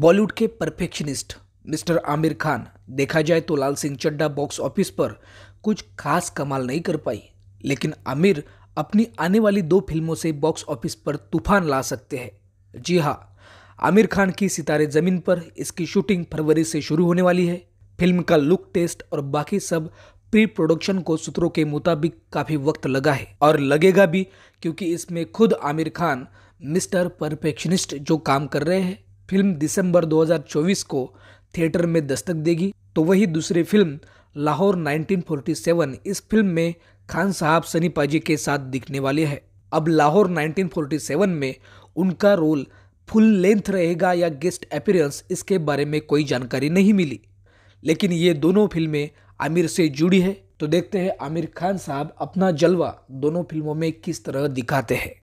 बॉलीवुड के perfectionist mister Aamir Khan देखा जाए तो लाल सिंह चड्डा बॉक्स ऑफिस पर कुछ खास कमाल नहीं कर पाई लेकिन आमिर अपनी आने वाली दो फिल्मों से बॉक्स ऑफिस पर तूफान ला सकते हैं जी हाँ आमिर खान की सितारे ज़मीन पर इसकी शूटिंग फरवरी से शुरू होने वाली है फिल्म का लुक टेस्ट और बाकी सब प्री प्रोडक्शन को सूत्रों के मुताबिक काफ़ी वक्त लगा है और लगेगा भी क्योंकि इसमें खुद आमिर खान मिस्टर परफेक्शनिस्ट जो काम कर रहे हैं फिल्म दिसंबर 2024 को थिएटर में दस्तक देगी तो वही दूसरी फिल्म लाहौर 1947 इस फिल्म में खान साहब सनी पाजी के साथ दिखने वाले हैं अब लाहौर 1947 में उनका रोल फुल लेंथ रहेगा या गेस्ट अपीरेंस इसके बारे में कोई जानकारी नहीं मिली लेकिन ये दोनों फिल्में आमिर से जुड़ी है तो देखते हैं आमिर खान साहब अपना जलवा दोनों फिल्मों में किस तरह दिखाते हैं